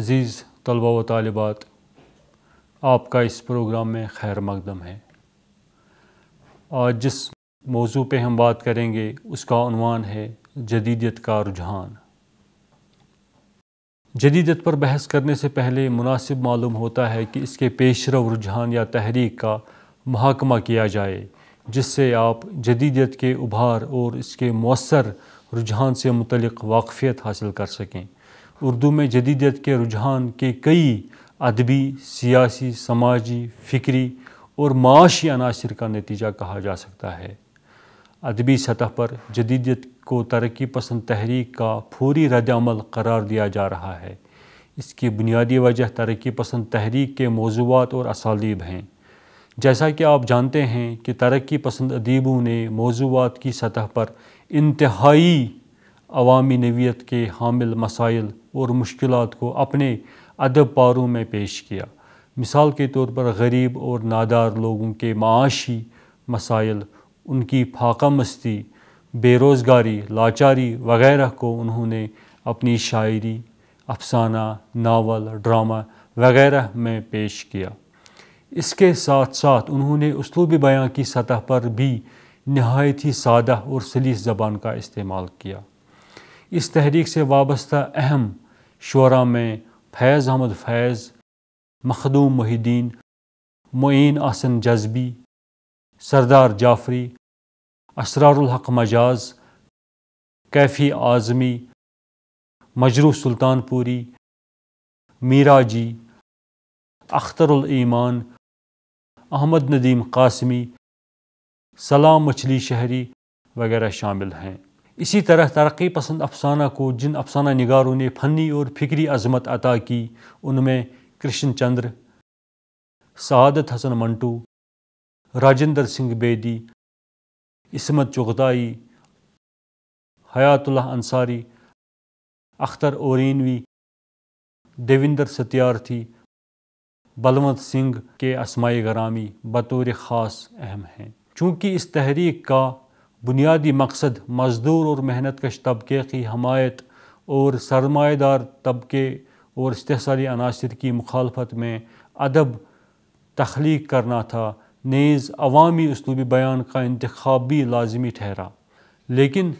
अज़ीज़ तलबा व तालबात आपका इस प्रोग्राम में खैर मकदम है आज जिस मौजू पे हम बात करेंगे उसका अनवान है जदीदियत का रुझान जदीदत पर बहस करने से पहले मुनासिब मालूम होता है कि इसके पेशरव रुझान या तहरीक का महाकमा किया जाए जिससे आप जदीदियत के उभार और इसके मौसर रुझान से मुतलक वाकफ़ियत हासिल कर सकें उर्दू में जदीदियत के रुझान के कई अदबी सियासी समाजी फ़िक्री और माशी अनासर का नतीजा कहा जा सकता है अदबी सतह पर जदीदत को तरक्की पसंद तहरीक का फौरी रदल करार दिया जा रहा है इसकी बुनियादी वजह तरक्की पसंद तहरीक के मौजूद और असालीब हैं जैसा कि आप जानते हैं कि तरक्की पसंद अदीबों ने मौजूद की सतह पर इंतहाई अवामी नवीयत के हामिल मसाइल और मुश्किल को अपने अदब पारों में पेश किया मिसाल के तौर पर गरीब और नादार लोगों के माशी मसाइल उनकी फाका मस्ती बेरोज़गारी लाचारी वगैरह को उन्होंने अपनी शायरी अफसाना नावल ड्रामा वगैरह में पेश किया इसके साथ साथ उन्होंने उसलूब बयाँ की सतह पर भी नहायत ही सादा और सलीस ज़बान का इस्तेमाल किया इस तहरीक से वाबस्ता अहम शुरा में फैज़ अहमद फैज़ मखदूम महिद्दीन मोइन आसन जज्बी सरदार जाफरी असरारहक मजाज कैफ़ी आज़मी मजरू सुल्तानपुरी मीरा अख्तरुल ईमान अहमद नदीम कासमी सलाम मछली शहरी वगैरह शामिल हैं इसी तरह तरक्की पसंद अफसाना को जिन अफसाना निगारों ने फ़नी और फिक्री अजमत अता की उनमें कृष्ण चंद्र सआदत हसन मंटू राजेंद्र सिंह बेदी इसमत चुगताई हयातुल्लाह अंसारी अख्तर औरनवी देविंदर सत्यार्थी बलवंत सिंह के असमाय गरामी बतौर ख़ास अहम हैं चूँकि इस तहरीक का बुनियादी मकसद मज़दूर और मेहनत कश तबके की हमायत और सरमाएदार तबके और इस्तारी अनासर की मुखालफत में अदब तख्लीक करना था नेज़ अवामी उसलूबी बयान का इंतखब भी लाजमी ठहरा लेकिन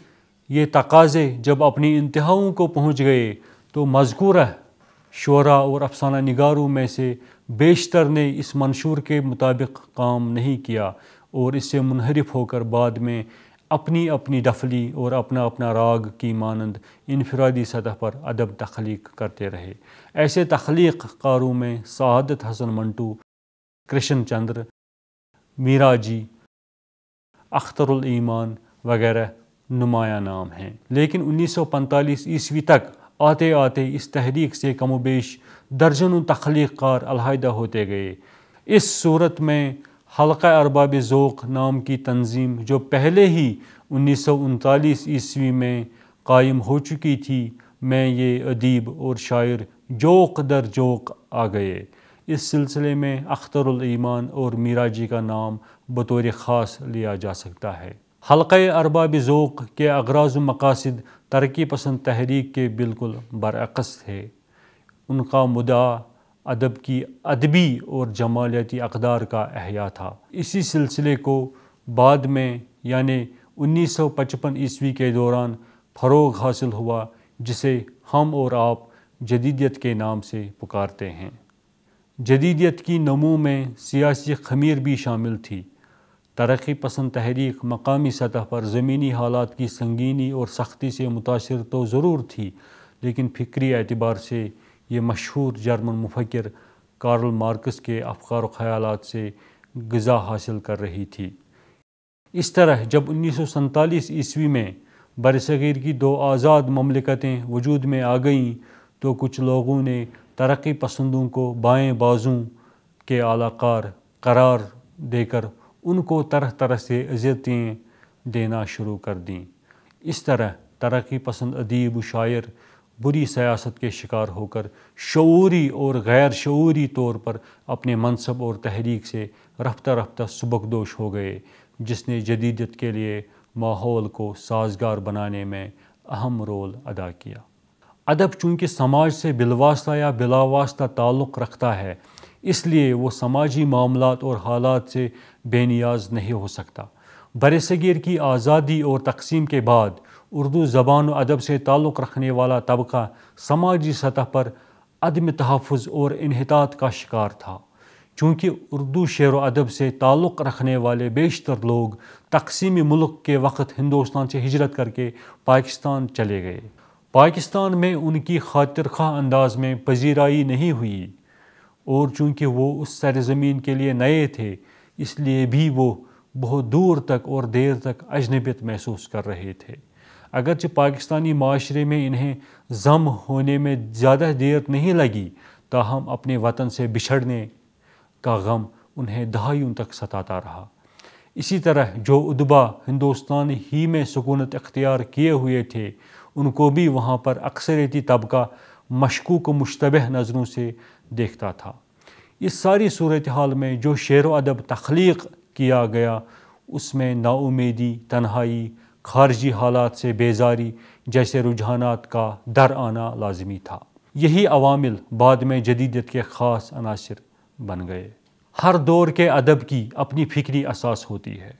ये तकाजे जब अपनी इंतहाओं को पहुँच गए तो मजकूरा शरा और अफसाना निगारों में से बेशतर ने इस मंशूर के मुताबिक काम नहीं किया और इससे मुनहरफ होकर बाद में अपनी अपनी डफली और अपना अपना राग की मानंद इनफरादी सतह पर अदब तख्लीक करते रहे ऐसे तख्लीक कारों में सहादत हसन मंटू कृष्ण चंद्र मीरा जी अख्तरईमान वगैरह नुमाया नाम हैं लेकिन 1945 ईस्वी तक आते आते इस तहरीक से कमोबेश दर्जनों तख्लीक कार अलहदा होते गए इस सूरत में हल्का अरबाब ज़ोक़ नाम की तंजीम जो पहले ही उन्नीस सौ उनतालीस ईस्वी में कायम हो चुकी थी में ये अदीब और शायर जोक दर जोक आ गए इस सिलसिले में अख्तरमान और मीराजी का नाम बतौर ख़ास लिया जा सकता है हल्क़ अरबाब ज़ोक़ के अगराज मकासद तरक्की पसंद तहरीक के बिल्कुल बरअक्स थे उनका मुदा अदब की अदबी और जमालियाती अकदार का अहया था इसी सिलसिले को बाद में यानि 1955 ईस्वी के दौरान फ़रोग हासिल हुआ जिसे हम और आप जदीदियत के नाम से पुकारते हैं जदीदियत की नमू में सियासी खमीर भी शामिल थी तरक्की पसंद तहरीक मकामी सतह पर ज़मीनी हालात की संगीनी और सख्ती से मुतासर तो ज़रूर थी लेकिन फ़िक्री एतबार से ये मशहूर जर्मन मुफकर कार्ल मार्कस के अफकार ख्याल से गज़ा हासिल कर रही थी इस तरह जब उन्नीस सौ सैंतालीस ईस्वी में बरसगीर की दो आज़ाद ममलिकतें वजूद में आ गईं तो कुछ लोगों ने तरक्की पसंदों को बाएं बाजों के आलाकार करार देकर उनको तरह तरह से इज़्ज़तें देना शुरू कर दीं इस तरह तरक्की पसंद अदीब शायर बुरी सियासत के शिकार होकर शौरी और गैर शौरी तौर पर अपने मनसब और तहरीक से रफ्ता रफ्ता सबकदोश हो गए जिसने जदीदत के लिए माहौल को साजगार बनाने में अहम रोल अदा किया अदब चूँकि समाज से बिलवास्ता या बिलावास्ता ताल्लुक़ रखता है इसलिए वो समाजी मामला और हालात से बेनियाज नहीं हो सकता बरसगीर की आज़ादी और तकसीम के बाद उर्दू ज़बान अदब से ताल्लुक़ रखने वाला तबका समाजी सतह पर अदम तहफ़ और इनहतात का शिकार था चूँकि उर्दू शेर अदब से ताल्लुक़ रखने वाले बेशतर लोग तकसीमी मुल्क के वक़्त हिंदुस्तान से हिजरत करके पाकिस्तान चले गए पाकिस्तान में उनकी खातिर खा अंदाज में पजीराई नहीं हुई और चूँकि वो उस सरज़मीन के लिए नए थे इसलिए भी वो बहुत दूर तक और देर तक अजनबियत महसूस कर रहे थे अगरचे पाकिस्तानी माशरे में इन्हें जम होने में ज़्यादा देर नहीं लगी तो हम अपने वतन से बिछड़ने का गम उन्हें दहाइयों तक सताता रहा इसी तरह जो उदबा हिंदुस्तान ही में सकूनत अख्तियार किए हुए थे उनको भी वहाँ पर अक्सरती तबका मशकूक मुशतब नज़रों से देखता था इस सारी सूरत हाल में जो शेर व अदब तख्लीक किया गया उसमें नाउमीदी तन्हाई खारजी हालात से बेजारी जैसे रुझाना का दर आना लाजमी था यही अवामिल बाद में जदीदत के ख़ास अनासर बन गए हर दौर के अदब की अपनी फ़िक्री असास होती है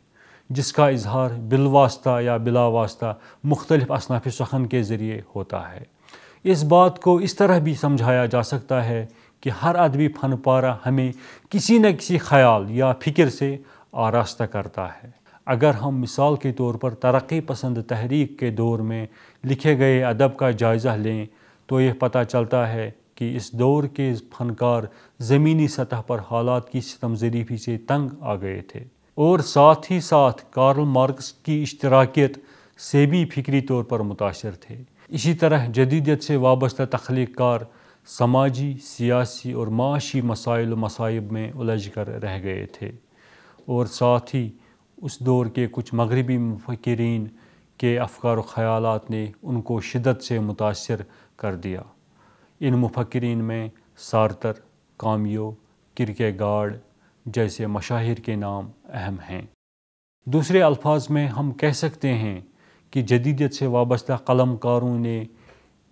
जिसका इजहार बिलवास्ता या बिलावास्ता मुख्तलिफ़ असनाफ़ सखन के ज़रिए होता है इस बात को इस तरह भी समझाया जा सकता है कि हर अदबी फन पारा हमें किसी न किसी ख्याल या फ़िक्र से आरास्ता करता है अगर हम मिसाल के तौर पर तरक्की पसंद तहरीक के दौर में लिखे गए अदब का जायज़ा लें तो यह पता चलता है कि इस दौर के फनकार ज़मीनी सतह पर हालात की सितमजरीफी से तंग आ गए थे और साथ ही साथ कार्ल मार्क्स की इश्तराकियत से भी फिक्री तौर पर मुतासर थे इसी तरह जदीदियत से वाबस्ता तख्लीकार समाजी सियासी और माशी मसाइल मसाइब में उलझ कर रह गए थे और साथ ही उस दौर के कुछ मगरबी मफकरीन के अफकार ख्याल ने उनको शिदत से मुतासर कर दिया इन मफकरीन में सार्तर कामियो किरके गार्ड जैसे मशाहिर के नाम अहम हैं दूसरे अल्फाज में हम कह सकते हैं कि जदीदत से वाबस्ता कलमकारों ने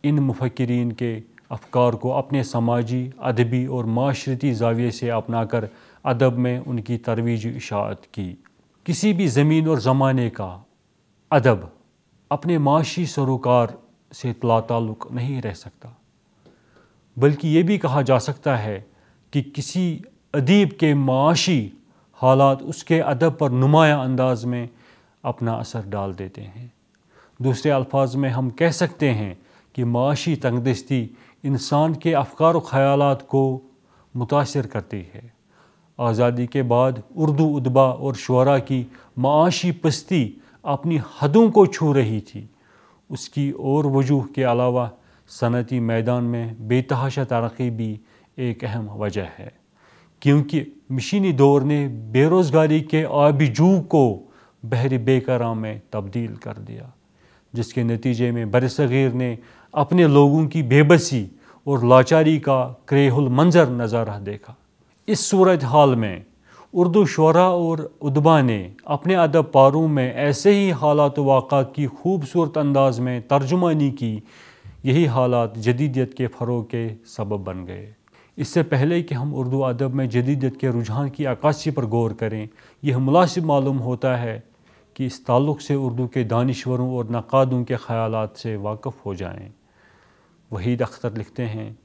इन मफकरीन के अफकार को अपने समाजी अदबी और माशरती जाविये से अपना कर अदब में उनकी तरवीज इशात की किसी भी ज़मीन और ज़माने का अदब अपने माशी सरोकार से तला ताल्लुक नहीं रह सकता बल्कि ये भी कहा जा सकता है कि किसी अदीब के माशी हालात उसके अदब पर नुमाया अंदाज में अपना असर डाल देते हैं दूसरे अल्फाज में हम कह सकते हैं कि माशी तंगदस्ती इंसान के अफकार ख्याल को मुतासर करती है आज़ादी के बाद उर्दू उदबा और शुरा की माशी पस्ती अपनी हदों को छू रही थी उसकी और वजूह के अलावा सनती मैदान में बेतहाशा तरक्की भी एक अहम वजह है क्योंकि मशीनी दौर ने बेरोज़गारी के आबिजू को बहरी बेकरा में तब्दील कर दिया जिसके नतीजे में बरसीर ने अपने लोगों की बेबसी और लाचारी का क्रेहुल मंजर नज़ारा देखा इस सूरत हाल में उर्दू शरा और उदबा ने अपने अदब पारों में ऐसे ही हालात वाक़ की खूबसूरत अंदाज में तर्जुमानी की यही हालात जदीदियत के फ़रोग के सबब बन गए इससे पहले कि हम उर्दू अदब में जदीदियत के रुझान की अक्सी पर गौर करें यह मुनासिब मालूम होता है कि इस ताल्लुक़ से उर्दू के दानश्वरों और नक़ादों के ख़्याल से वाकफ़ हो जाएँ वहीद अख्तर लिखते हैं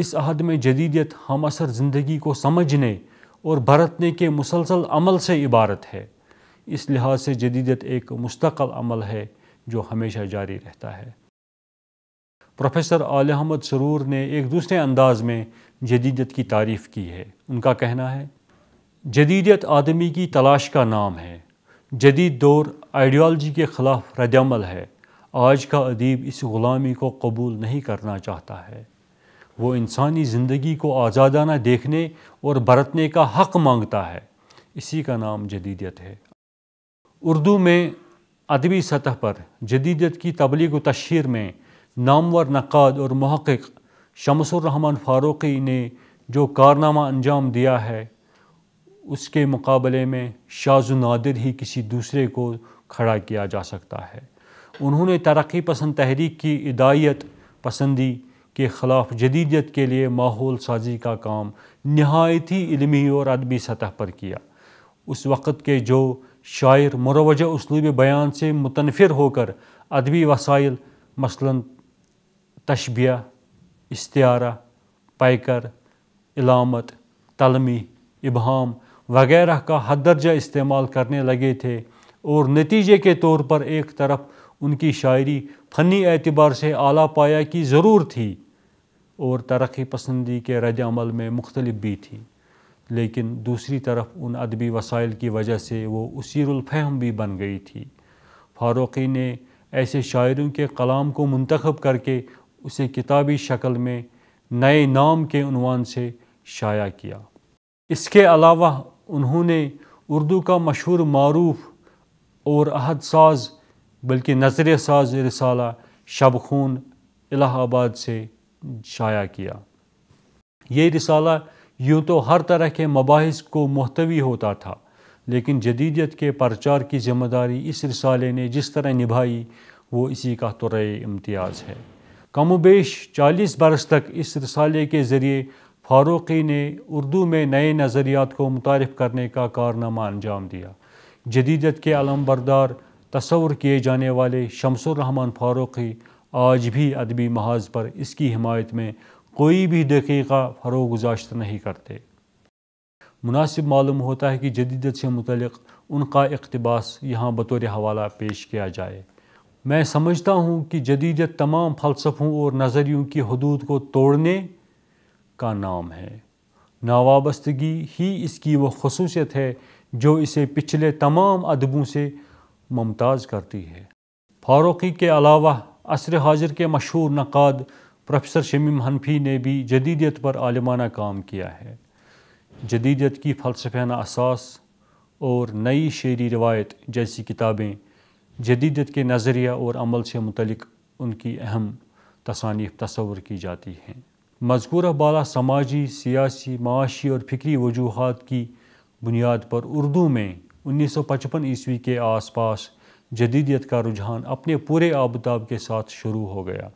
इस अहद में जदीदियत हम असर ज़िंदगी को समझने और बरतने के मुसलसल अमल से इबारत है इस लिहाज से जदीदियत एक मुस्तक़ल अमल है जो हमेशा जारी रहता है प्रोफेसर आल अहमद सरूर ने एक दूसरे अंदाज में जदीदियत की तारीफ़ की है उनका कहना है जदीदियत आदमी की तलाश का नाम है जदीद दौर आइडियालॉजी के ख़िलाफ़ रदमल है आज का अदीब इस ग़ुलामी को कबूल नहीं करना चाहता है वो इंसानी ज़िंदगी को आज़ादाना देखने और बरतने का हक़ मांगता है इसी का नाम जदीदियत है उर्दू में अदबी सतह पर जदीदियत की तबलीग व तशहर में नामवर नक़ाद और महक़ शमसुररहमान फ़ारूक़ी ने जो कारनामा अंजाम दिया है उसके मुकाबले में शाजु नादिर ही किसी दूसरे को खड़ा किया जा सकता है उन्होंने तरक्की पसंद तहरीक की इदायत पसंदी के ख़िलाफ़ जदीदियत के लिए माहौल साजी का काम नहायत ही इलमी और अदबी सतह पर किया उस वक़्त के जो शायर मरवज उसलूब बयान से मुतनफ़िर होकर अदबी वसाइल मसला तशबिया इश्तारा पैकर इलामत तलमी इबहम वगैरह का हद दर्जा इस्तेमाल करने लगे थे और नतीजे के तौर पर एक तरफ उनकी शायरी फ़नी एतबार से आला पाया की ज़रूर थी और तरक्की पसंदी के रदल अमल में मुख्तलिफ भी थी लेकिन दूसरी तरफ उन अदबी वसाइल की वजह से वो उसीरफहम भी बन गई थी फ़ारूक़ी ने ऐसे शायरों के कलाम को मंतखब करके उसे किताबी शक्ल में नए नाम के अनवान से शाया किया इसके अलावा उन्होंने उर्दू का मशहूर मरूफ और अहद साज बल्कि नजर साज रसाला शबखून इलाहाबाद से शाया किया ये रिसाला यूँ तो हर तरह के मबास को महतवी होता था लेकिन जदीदियत के प्रचार की जिम्मेदारी इस रिसाले ने जिस तरह निभाई वो इसी का तुर इम्तियाज़ है कम बेश चालीस बरस तक इस रिसाले के ज़रिए फारूकी ने उर्दू में नए नज़रियात को मुतारफ़ करने का कारनामा अंजाम दिया जदीदत के अलमबरदार तस्वर किए जाने वाले शमसुररहमान फारूकी आज भी अदबी महाज पर इसकी हिमायत में कोई भी दकीक़ा फरो गुजाश्त नहीं करते मुनासिब मालूम होता है कि जदीदत से मुतल उनका इकतबास यहाँ बतौर हवाला पेश किया जाए मैं समझता हूँ कि जदीदत तमाम फ़लसफ़ों और नज़रियों की हदूद को तोड़ने का नाम है नावाबस्तगी ही इसकी वह खसूसियत है जो इसे पिछले तमाम अदबों से मुमताज़ करती है फारोकी के अलावा असर हाजिर के मशहूर नक़ाद प्रोफेसर शमीम हनफी ने भी जदीदियत पर आलमाना काम किया है जदीदियत की फ़लसफाना असास और नई शेरी रवायत जैसी किताबें जदीदियत के नज़रिया और अमल से मुतलिक उनकी अहम तसानीफ तस्वर की जाती हैं मजकूरा बाला समाजी सियासी माशी और फिक्री वजूहत की बुनियाद पर उर्दू में उन्नीस सौ पचपन ईस्वी के आसपास पास जदीदियत का रुझान अपने पूरे आबताब के साथ शुरू हो गया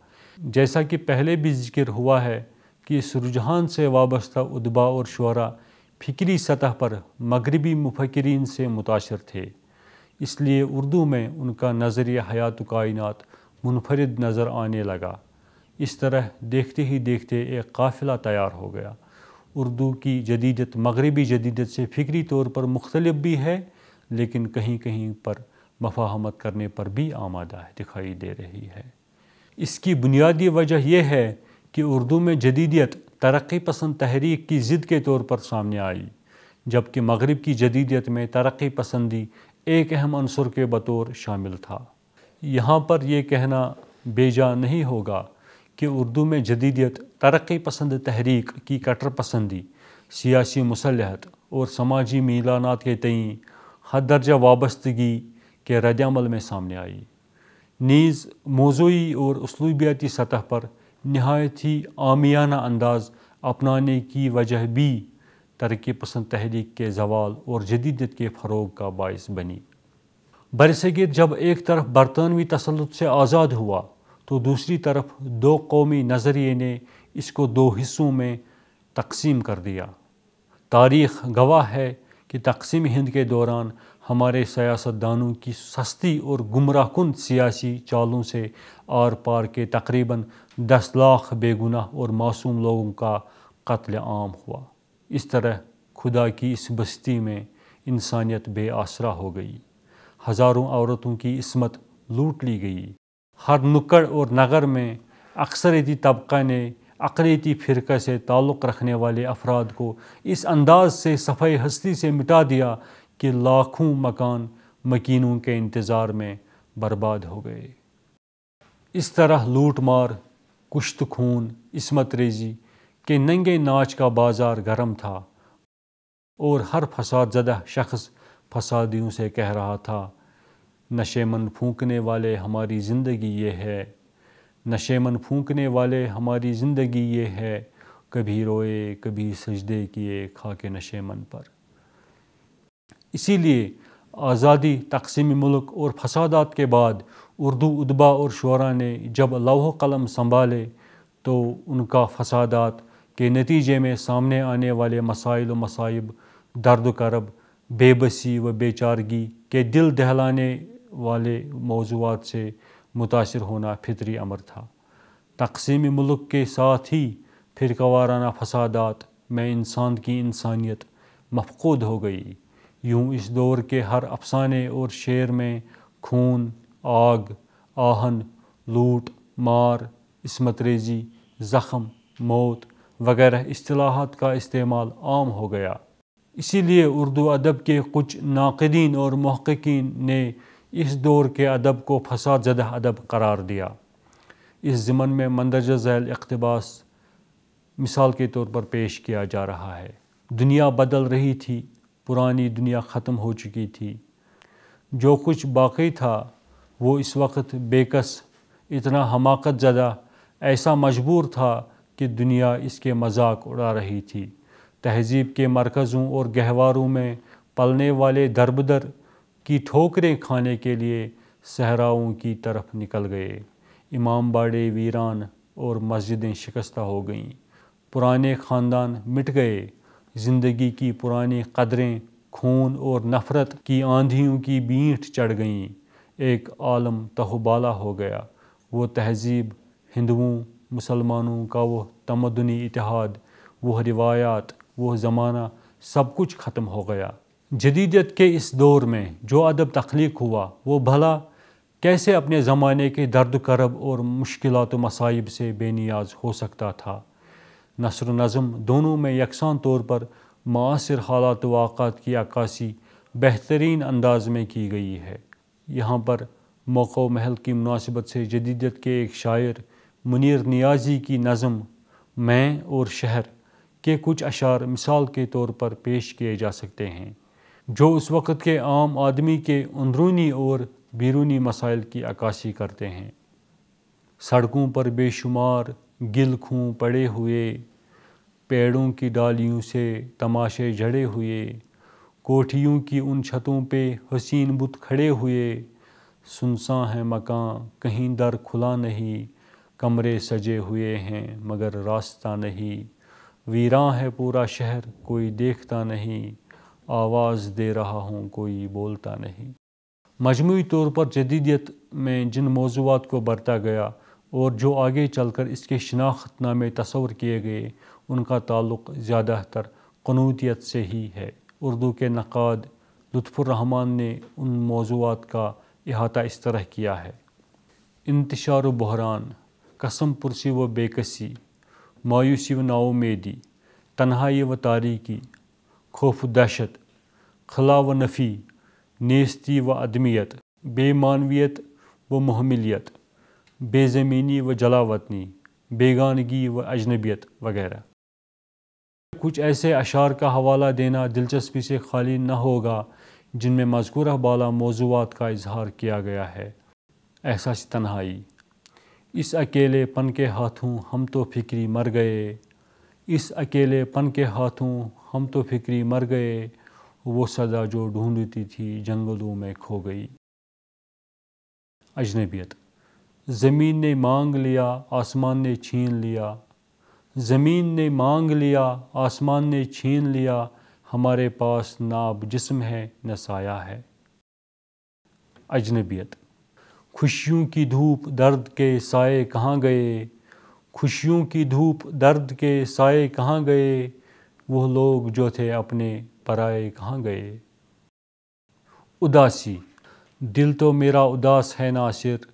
जैसा कि पहले भी जिक्र हुआ है कि इस रुझान से वाबस्ता उदबा और शुरा फ़िक्री सतह पर मगरबी मुफकरीन से मुतासर थे इसलिए उर्दू में उनका नज़रिया हयात कायन मुनफरद नज़र आने लगा इस तरह देखते ही देखते एक काफ़िला तैयार हो गया उर्दू की जदीदत मगरबी जदीदत से फ़िक्री तौर पर मुख्तलिफ भी है लेकिन कहीं कहीं पर मफाहमत करने पर भी आमादा दिखाई दे रही है इसकी बुनियादी वजह यह है कि उर्दू में जदीदियत तरक्की पसंद तहरीक की ज़िद के तौर पर सामने आई जबकि मगरब की जदीदियत में तरक्की पसंदी एक अहम अनसर के बतौर शामिल था यहाँ पर यह कहना बेजा नहीं होगा कि उर्दू में जदीदियत तरक्की पसंद तहरीक की कटर पसंदी सियासी मसलहत और समाजी मिलानात के तई हद दर्जा वाबस्तगी के रदमल में सामने आई नीज़ मौजू और उसलूबियाती सतह पर नहायत ही आमियाना अंदाज अपनाने की वजह भी तरक्की पसंद तहरीक के जवाल और जदीदत के फ़रोग का बायस बनी बरसगीर जब एक तरफ बरतानवी तसलत से आज़ाद हुआ तो दूसरी तरफ दो कौमी नज़रिए ने इसको दो हिस्सों में तकसीम कर दिया तारीख़ गवाह है कि तकसीम हिंद के दौरान हमारे सियासतदानों की सस्ती और गुमराहकुन सियासी चालों से आर पार के तकरीबन दस लाख बेगुनाह और मासूम लोगों का कत्ल आम हुआ इस तरह खुदा की इस बस्ती में इंसानियत बेआसरा हो गई हज़ारों औरतों की इसमत लूट ली गई हर नुक्कड़ और नगर में अक्सरती तबका ने अकलीती फ़िरक़े से ताल्लुक़ रखने वाले अफराद को इस अंदाज से सफ़ाई हस्ती से मिटा दिया कि लाखों मकान मकीनों के इंतज़ार में बर्बाद हो गए इस तरह लूट मार कुश्त खून इसमत रेजी के नंगे नाच का बाज़ार गर्म था और हर फसाद ज़दा शख्स फसादियों से कह रहा था नशेमन फूंकने वाले हमारी ज़िंदगी ये है नशेमन फूंकने वाले हमारी ज़िंदगी ये है कभी रोए कभी सजदे किए खा के नशेमन पर इसीलिए आज़ादी तकसीम मुल्क और फसादात के बाद उर्दू उदबा और शुरा ने जब लौह कलम संभाले तो उनका फसादात के नतीजे में सामने आने वाले मसाइल व मसाइब दर्द करब बेबसी व बेचारगी के दिल दहलाने वाले मौजूद से मुतासर होना फितरी अमर था तकसीम मुल्क के साथ ही फिर कवाराना फसादात में इंसान की इंसानियत मफकूद हो गई यूं इस दौर के हर अफसाने और शेर में खून आग आहन लूट मार इसमत रेजी ज़ख़म मौत वगैरह असलाहत का इस्तेमाल आम हो गया इसीलिए उर्दू अदब के कुछ नाकदीन और महक्कीन ने इस दौर के अदब को फसाद जदह अदब करार दिया इस ज़मन में मंदरजा झैल इकतबास मिसाल के तौर पर पेश किया जा रहा है दुनिया बदल रही थी पुरानी दुनिया ख़त्म हो चुकी थी जो कुछ बाकी था वो इस वक्त बेकस इतना हमाकत ज़दा ऐसा मजबूर था कि दुनिया इसके मजाक उड़ा रही थी तहजीब के मरकज़ों और गहवारों में पलने वाले दरबदर की ठोकरें खाने के लिए सहराओं की तरफ निकल गए इमाम बाड़े वीरान और मस्जिदें शिकस्ता हो गईं पुराने ख़ानदान मिट गए ज़िंदगी की पुरानी कदरें खून और नफ़रत की आंधियों की बीठ चढ़ गईं एक आलम तहबाला हो गया वो तहजीब हिंदुओं मुसलमानों का वो तमदनी इतिहाद वह रिवायात वह ज़माना सब कुछ ख़त्म हो गया जदीदियत के इस दौर में जो अदब तख्लीक हुआ वो भला कैसे अपने ज़माने के दर्द करब और मुश्किल मसाइब से बेनियाज हो सकता था नसर नज़म दोनों में यकसान तौर पर मासर हालात वाक़ात की अक्सी बेहतरीन अंदाज में की गई है यहाँ पर मौक़ महल की मुनासिबत से जदीदत के एक शायर मुनीर नियाजी की नज़म मैं और शहर के कुछ अशार मिसाल के तौर पर पेश किए जा सकते हैं जो उस वक़्त के आम आदमी के अंदरूनी और बैरूनी मसाइल की अक्सी करते हैं सड़कों पर बेशुमार गिलखों पड़े हुए पेड़ों की डालियों से तमाशे जड़े हुए कोठियों की उन छतों पे हसीन बुत खड़े हुए सुनसा है मकान कहीं दर खुला नहीं कमरे सजे हुए हैं मगर रास्ता नहीं वीरा है पूरा शहर कोई देखता नहीं आवाज़ दे रहा हूँ कोई बोलता नहीं मजमू तौर पर जदीदियत में जिन मौजूद को बरता गया और जो आगे चलकर इसके शनाख्त नामे तस्वर किए गए उनका ताल्लुक ज़्यादातर कनूतीत से ही है उर्दू के नक़ाद लुफ़ुररहमान ने उन मौजूद का अहाता इस तरह किया है इंतशार बहरान कसम पुरसी व बेकसी मायूसी व नाउमेदी तन्हाई व तारीकी खौफ दहशत खला व नफ़ी नेस्ती व अदमियत बेमानवियत व महमिलियत बेज़मीनी व जलावतनी बेगानगी व अजनबियत वगैरह कुछ ऐसे अशार का हवाला देना दिलचस्पी से खाली न होगा जिनमें मजकूर बाला मौजूद का इजहार किया गया है एहसास तन्हाई इस अकेले पन के हाथों हम तो फिक्री मर गए इस अकेले पन के हाथों हम तो फिक्री मर गए वो सदा जो ढूंढती थी जंगलों में खो गई अजनबियत ज़मीन ने मांग लिया आसमान ने छीन लिया ज़मीन ने मांग लिया आसमान ने छीन लिया हमारे पास ना अब जिस्म है न साया है अजनबियत खुशियों की धूप दर्द के साए कहाँ गए खुशियों की धूप दर्द के साए कहाँ गए वो लोग जो थे अपने पराए कहाँ गए उदासी दिल तो मेरा उदास है नासिर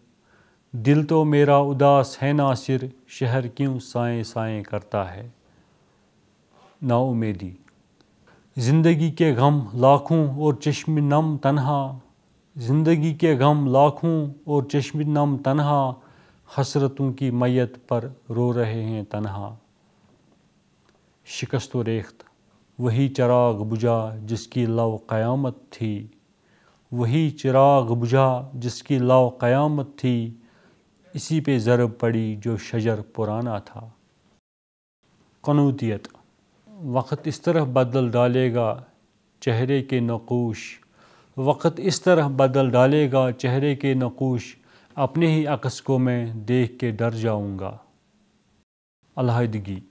दिल तो मेरा उदास है ना सिर शहर क्यों साए साए करता है नाउमेदी ज़िंदगी के गम लाखों और चश्म नम तनहा ज़िंदगी के गम लाखों और चश्म नम तनहा हसरतों की मैत पर रो रहे हैं तनहा शिकस्त रेख्त वही चिराग बुझा जिसकी लव क़यामत थी वही चिराग बुझा जिसकी लव क़यामत थी इसी पे ज़रब पड़ी जो शजर पुराना था कनूतियत वक्त इस तरह बदल डालेगा चेहरे के नक़ूश वक्त इस तरह बदल डालेगा चेहरे के नक़ूश अपने ही अक्स को मैं देख के डर जाऊँगा अलहदगी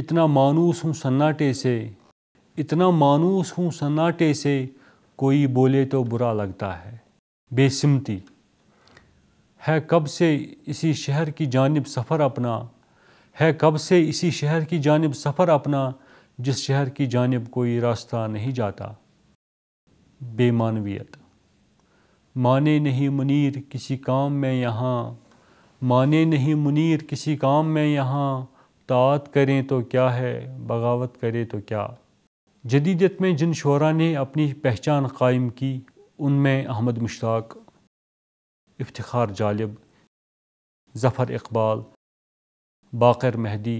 इतना मानूस हूँ सन्नाटे से इतना मानूस हूँ सन्नाटे से कोई बोले तो बुरा लगता है बेसमती है कब से इसी शहर की जानब सफ़र अपना है कब से इसी शहर की जानब सफ़र अपना जिस शहर की जानब कोई रास्ता नहीं जाता बेमानवियत माने नहीं मुनीर किसी काम में यहाँ माने नहीं मुनीर किसी काम में यहाँ तात करें तो क्या है बगावत करें तो क्या जदीदत में जिन शोरा ने अपनी पहचान कायम की उनमें अहमद मुश्ताक़ इफ्तिखार जालिब ज़फ़र इकबाल बाकर मेहदी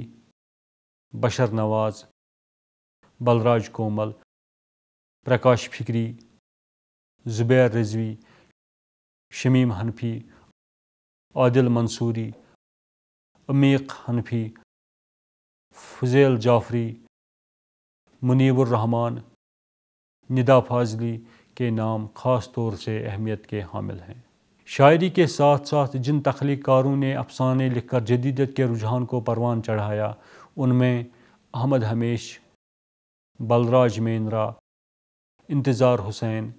बशर नवाज़ बलराज कोमल प्रकाश फिक्री ज़ुबैर रिजवी शमीम हनफी आदिल मंसूरी अमीक हनफी फजैल जाफरी मुनीबर रहमान निदा फाजली के नाम ख़ास तौर से अहमियत के हामिल हैं शायरी के साथ साथ जिन तख्लीकारों ने अफसाने लिखकर जदीदत के रुझान को परवान चढ़ाया उनमें अहमद हमेश बलराज मेंद्रा इंतज़ार हुसैन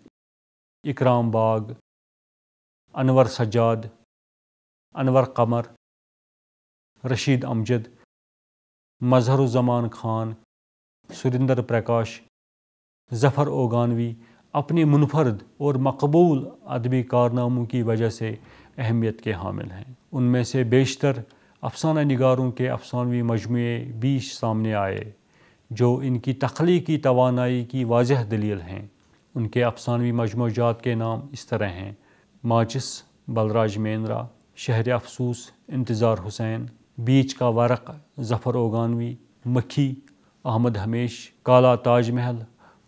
इकराम बाग अनवर सजाद अनवर कमर रशीद अमजद मजहरुज़मान खान सुरेंद्र प्रकाश ज़फ़र ओगानवी अपने मुनफरद और मकबूल अदबी कारनामों की वजह से अहमियत के हामिल हैं उनमें से बेशतर अफसाना नगारों के अफसानवी मजमू भी सामने आए जो इनकी तख्लीकी तोानाई की वाजह दलील हैं उनके अफसानवी मजमूजात के नाम इस तरह हैं माचिस बलराज मेंद्रा शहर अफसूस इंतज़ार हुसैन बीच का वरक ज़फ़र ओगानवी मखी अहमद हमेश काला ताजमहल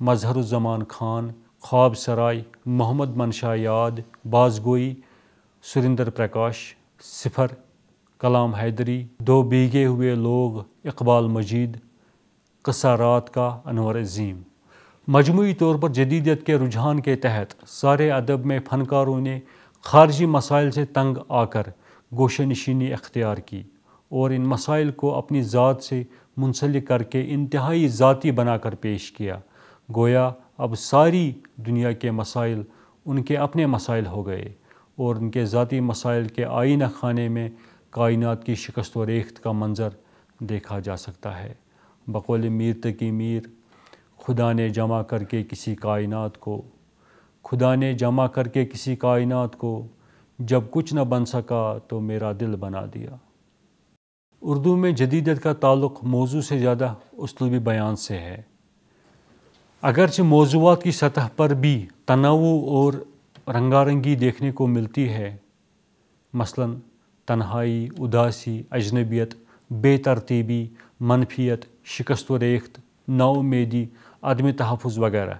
मजहरुज़मान खान ख्वाब सराय मोहम्मद मनशा याद बाजगोई सुरेंद्र प्रकाश सिफर कलाम हैदरी दो बीगे हुए लोग इकबाल मजीद कसा रात का अनवर अजीम मजमू तौर पर जदीदियत के रुझान के तहत सारे अदब में फ़नकारों ने खारजी मसाइल से तंग आकर गोशा नशीनी अख्तियार की और इन मसाइल को अपनी ज़ात से मुंसलिक करके इंतहाई ज़ाती बनाकर पेश किया गोया अब सारी दुनिया के मसाइल उनके अपने मसाइल हो गए और उनके ज़ाती मसाइल के आईना खाने में कायनात की शिकस्त व रेख्त का मंज़र देखा जा सकता है बकौल मीर तकी मीर खुदा ने जमा करके किसी कायनात को खुदा ने जमा करके किसी कायनात को जब कुछ न बन सका तो मेरा दिल बना दिया उर्दू में जदीदत का ताल्लुक़ मौजू से ज़्यादा उसलूबी बयान से है अगरच मौजूद की सतह पर भी तनाव और रंगारंगी देखने को मिलती है मसलन तन्हाई उदासी अजनबियत बेतरतीबी मनफियत शिकस्त व रेख्त नाउमेदी आदम तहफ़ वगैरह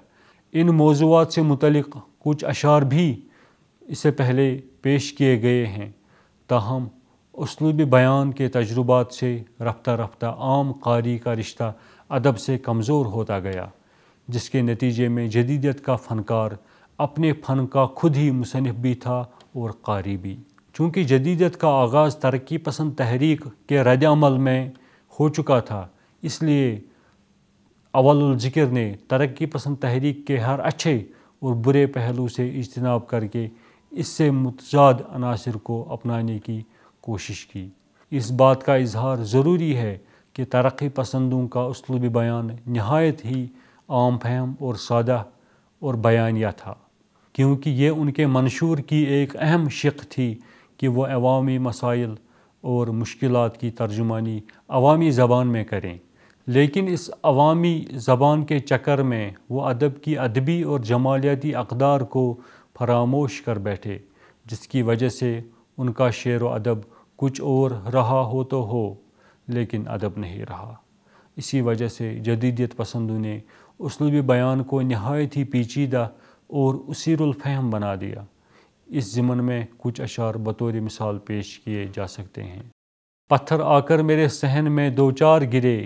इन मौजूद से मुतलक कुछ अशार भी इससे पहले पेश किए गए हैं ताहम उसलूब बयान के तजुर्बात से रफ्ता रफ्ता आम कारी का रिश्ता अदब से कमज़ोर होता गया जिसके नतीजे में जदीदत का फ़नकार अपने फ़न का खुद ही मुसनफ़ भी था और कारी भी चूँकि जदीदत का आगाज़ तरक्की पसंद तहरीक के रदल में हो चुका था इसलिए अवलज़िक्र ने तरक्की पसंद तहरीक के हर अच्छे और बुरे पहलू से इजतनाब करके इससे मतजाद अनासर को अपनाने की कोशिश की इस बात का इजहार ज़रूरी है कि तरक्की पसंदों का उसलूब बयान नहायत ही आम फहम और सादा और बयानिया था क्योंकि ये उनके मंशूर की एक अहम शिक थी कि वो अवामी मसाइल और मुश्किल की तर्जुमानी अवामी ज़बान में करें लेकिन इस अवामी ज़बान के चक्कर में वो अदब की अदबी और जमालियाती अकदार को फरामोश कर बैठे जिसकी वजह से उनका शेर व अदब कुछ और रहा हो तो हो लेकिन अदब नहीं रहा इसी वजह से जदीदियत पसंदों ने उसलूब बयान को नहायत ही पीचीदा और उसीरफ़हम बना दिया इस ज़िमन में कुछ अशार बतौर मिसाल पेश किए जा सकते हैं पत्थर आकर मेरे सहन में दो चार गिरे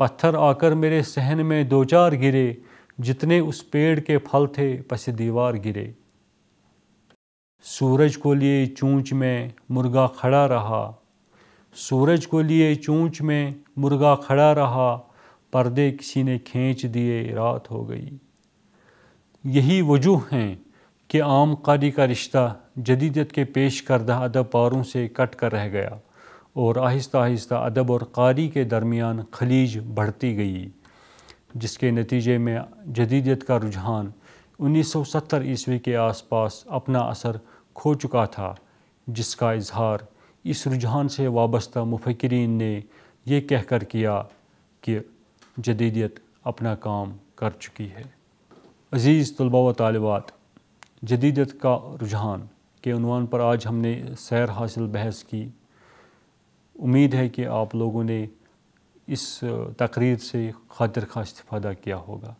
पत्थर आकर मेरे सहन में दो चार गिरे जितने उस पेड़ के फल थे पस दीवार गिरे सूरज को लिए चूँच में मुर्गा खड़ा रहा सूरज को लिए चूँच में मुर्गा खड़ा रहा पर्दे किसी ने खींच दिए रात हो गई यही वजूह हैं कि आम कारी का रिश्ता जदीदत के पेश करदा अदब पारों से कट कर रह गया और आहिस्ता आहिस्ता अदब और कारी के दरमियान खलीज बढ़ती गई जिसके नतीजे में जदीदत का रुझान 1970 ईस्वी के आसपास अपना असर खो चुका था जिसका इजहार इस रुझान से वाबस्ता मुफकरीन ने यह कह कहकर किया कि जदीदियत अपना काम कर चुकी है अज़ीज़ तलबा व तालबात जदीदियत का रुझान के अनवान पर आज हमने सैर हासिल बहस की उम्मीद है कि आप लोगों ने इस तकरीर से खातिर खा इस्ता किया होगा